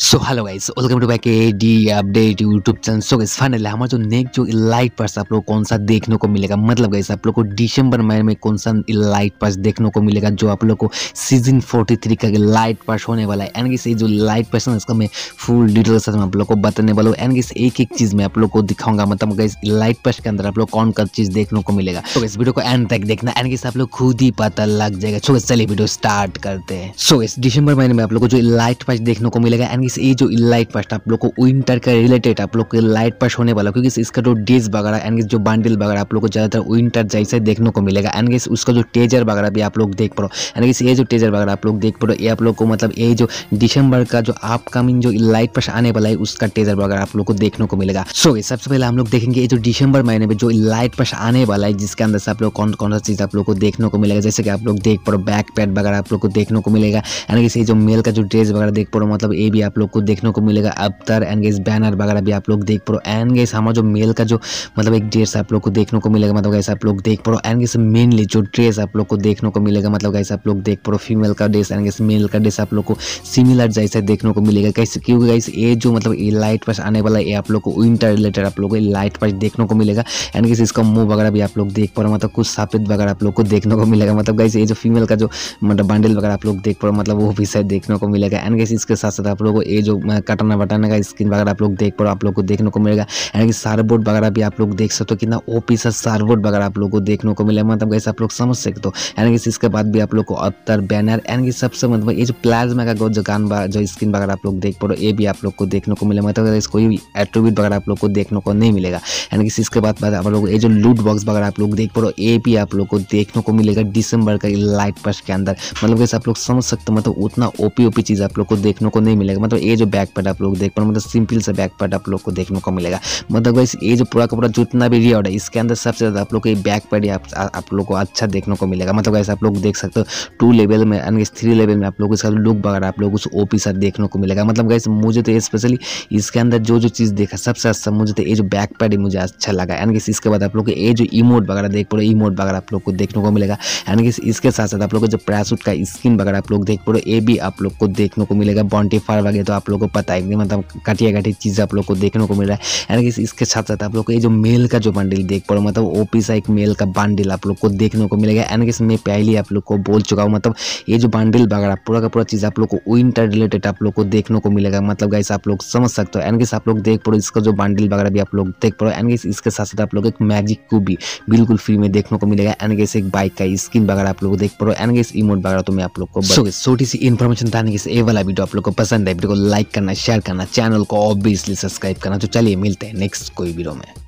so hello guys welcome to back A D update YouTube channel so guys finally हमारा जो next जो elite pass आप लोग कौन सा देखने को मिलेगा मतलब गाइस आप लोग को दिसंबर महीने में कौन सा इलाइट पास देखने को मिलेगा जो आप लोग को सीजन 43 का लाइट पास होने वाला है एंड ये जो लाइट पास है इसका मैं फुल डिटेल के साथ में आप लोग को बताने वाला हूँ एंड एक एक चीज़ मैं आप लोग को दिखाऊंगा मतलब गाइस लाइट पास के अंदर आप लोग कौन कौन चीज़ देखने को मिलेगा तो इस वीडियो को एंड तक देखना एंड आप लोग खुद ही पता लग जाएगा सो चलिए वीडियो स्टार्ट करते हैं सो इस दिसंबर महीने में आप लोग को जो लाइट पास देखने को मिलेगा एंड इस ये जो लाइट पास्ट आप लोग को विंटर का रिलेटेड आप लोग के लाइट पास होने वाला क्योंकि इसका जो डेज वगैरह एंड जो बंडल वगैरह आप लोग को ज़्यादातर विंटर जैसे देखने को मिलेगा एंड गेस उसका जो टेजर वगैरह भी आप लोग देख पड़ो एंड हो ये जो टेजर वगैरह आप लोग देख पड़ो ये आप लोग को मतलब ये जो डिसंबर का जो अपकमिंग जो लाइट पास्ट आने वाला है उसका टेजर वगैरह आप लोग को देखने को मिलेगा सो सबसे पहले हम लोग देखेंगे ये जो डिसंबर महीने में जो लाइट पास्ट आने वाला है जिसके अंदर से आप लोग कौन कौन सा चीज़ आप लोग को देखने को मिलेगा जैसे कि आप लोग देख पड़ो बैक पैड वगैरह आप लोग को देखने को मिलेगा एंड गेस ये जो मेल का जो ड्रेस वगैरह देख पड़ो मतलब ये भी आप लोग को देखने को मिलेगा अवतार एंड गेस बैनर वगैरह भी आप लोग देख पो एंड गेस हमारा जो मेल का जो मतलब एक ड्रेस आप लोग को देखने को मिलेगा मतलब गैस आप लोग देख पो एंड गेस मेनली जो ड्रेस आप लोग को देखने को मिलेगा मतलब गैस आप लोग देख पो फीमेल का ड्रेस एंड गेस मेल का ड्रेस आप लोग को सिमिलर जैसे देखने को मिलेगा कैसे क्योंकि गाइस ये जो मतलब ये लाइट पास आने वाला है आप लोग को विंटर रिलेटेड आप लोग को लाइट पास देखने को मिलेगा एंड गेस इसका मुंह वगैरह भी आप लोग देख पा मतलब कुछ सफेद वगैरह आप लोग को देखने को मिलेगा मतलब गाइस ये जो फीमेल का जो मतलब बंडल वगैरह आप लोग देख पा मतलब वो भी शायद देखने को मिलेगा एंड गैस इसके साथ साथ आप लोग को ये जो कटाना वटाना का स्क्रीन वगैरह आप लोग देख पाओ आप लोग को देखने को मिलेगा यानी कि सारबोर्ड वगैरह भी आप लोग देख सकते हो कितना ओ पी सा बोर्ड वगैरह आप लोग को देखने को मिलेगा मतलब कैसे आप लोग समझ सकते हो यानी कि इसके बाद भी आप लोग को अत्तर बैनर यानी कि सबसे मतलब ये जो प्लाज्मा का जो गान जो स्क्रीन वगैरह आप लोग देख पा रहे हो ये भी आप लोग को देखने को मिलेगा मतलब इसको एट्रोबिट वगैरह आप लोग को देखने को नहीं मिलेगा यानी कि इसके बाद आप लोग ये जो लूट बॉक्स वगैरह आप लोग देख पा रहे हो ये भी आप लोग को देखने को मिलेगा दिसंबर का लाइट पर्स के अंदर मतलब कैसे आप लोग समझ सकते हो मतलब उतना ओपी ओपी चीज़ आप लोग को देखने को नहीं मिलेगा मतलब दोस्तों ये जो बैक पैड आप लोग देख पा रहे मतलब सिंपल सा बैक पैड आप लोग को देखने को मिलेगा मतलब वैसे ये जो पूरा कपड़ा जितना भी रियॉर्ड है इसके अंदर सबसे ज़्यादा आप लोग को ये बैक पैड आप, आप लोग को अच्छा देखने को मिलेगा मतलब वैसे आप लोग देख सकते हो टू लेवल में एंड थ्री लेवल में आप लोग इसका लुक बगैर आप लोग उस ओ पी देखने को मिलेगा मतलब वैसे मुझे तो स्पेशली इसके अंदर जो जो चीज़ देखा सबसे अच्छा मुझे तो ये जो बैक पैड ही मुझे अच्छा लगा यानी कि इसके बाद आप लोग को ये जो इमोट वगैरह देख पड़ो इमोट वगैरह आप लोग को देखने को मिलेगा यानी कि इसके साथ साथ आप लोग को जो पैरासूट का स्किन वगैरह आप लोग देख पड़ो ये भी आप लोग को देखने को मिलेगा बॉन्टी फायर वगैरह गया तो आप लोग को पता है एकदम मतलब घटिया घटिया चीज़ आप लोग को देखने को मिल रहा है यानी कि इसके साथ साथ आप लोग को ये जो मेल का जो बंडल देख पा मतलब ओपी सा एक मेल का बंडल आप लोग को देखने को मिलेगा यानी कि इसमें पहले आप लोग को बोल चुका हूँ मतलब ये जो बंडल वगैरह पूरा का पूरा चीज़ आप लोग को विंटर रिलेटेड आप लोग को देखने को मिलेगा मतलब गाइस आप लोग समझ सकते हो यानी कि आप लोग देख पा इसका जो बंडल वगैरह भी आप लोग देख पा यानी कि इसके साथ साथ आप लोग एक मैजिक को भी बिल्कुल फ्री में देखने को मिलेगा यानी कि एक बाइक का स्किन वगैरह आप लोग देख पा यानी कि इमोट वगैरह तो मैं आप लोग को छोटी सी इन्फॉर्मेशन था ये वाला वीडियो आप लोग को पसंद है वीडियो को लाइक करना शेयर करना चैनल को ऑब्वियसली सब्सक्राइब करना तो चलिए मिलते हैं नेक्स्ट कोई वीडियो में